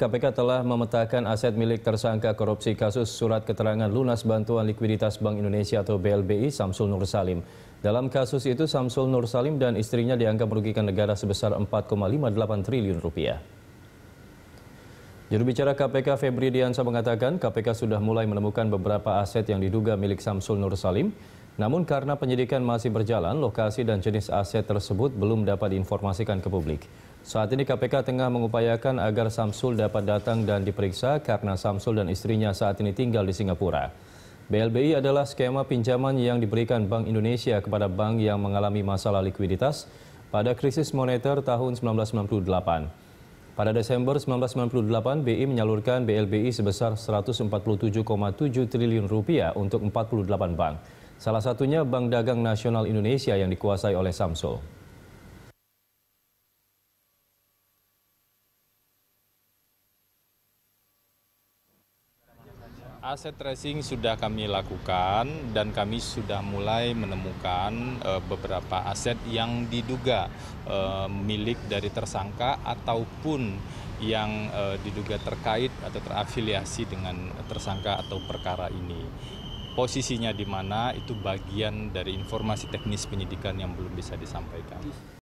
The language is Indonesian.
KPK telah memetakan aset milik tersangka korupsi kasus surat keterangan lunas bantuan likuiditas Bank Indonesia atau BLBI Samsul Nur Salim. Dalam kasus itu Samsul Nur Salim dan istrinya dianggap merugikan negara sebesar 4,58 triliun rupiah. Juru bicara KPK Febri Diansa mengatakan KPK sudah mulai menemukan beberapa aset yang diduga milik Samsul Nur Salim. Namun karena penyidikan masih berjalan, lokasi dan jenis aset tersebut belum dapat diinformasikan ke publik. Saat ini KPK tengah mengupayakan agar Samsul dapat datang dan diperiksa karena Samsul dan istrinya saat ini tinggal di Singapura. BLBI adalah skema pinjaman yang diberikan Bank Indonesia kepada bank yang mengalami masalah likuiditas pada krisis moneter tahun 1998. Pada Desember 1998, BI menyalurkan BLBI sebesar 147,7 triliun rupiah untuk 48 bank. Salah satunya Bank Dagang Nasional Indonesia yang dikuasai oleh Samsul. Aset tracing sudah kami lakukan dan kami sudah mulai menemukan eh, beberapa aset yang diduga eh, milik dari tersangka ataupun yang eh, diduga terkait atau terafiliasi dengan tersangka atau perkara ini. Posisinya di mana itu bagian dari informasi teknis penyidikan yang belum bisa disampaikan.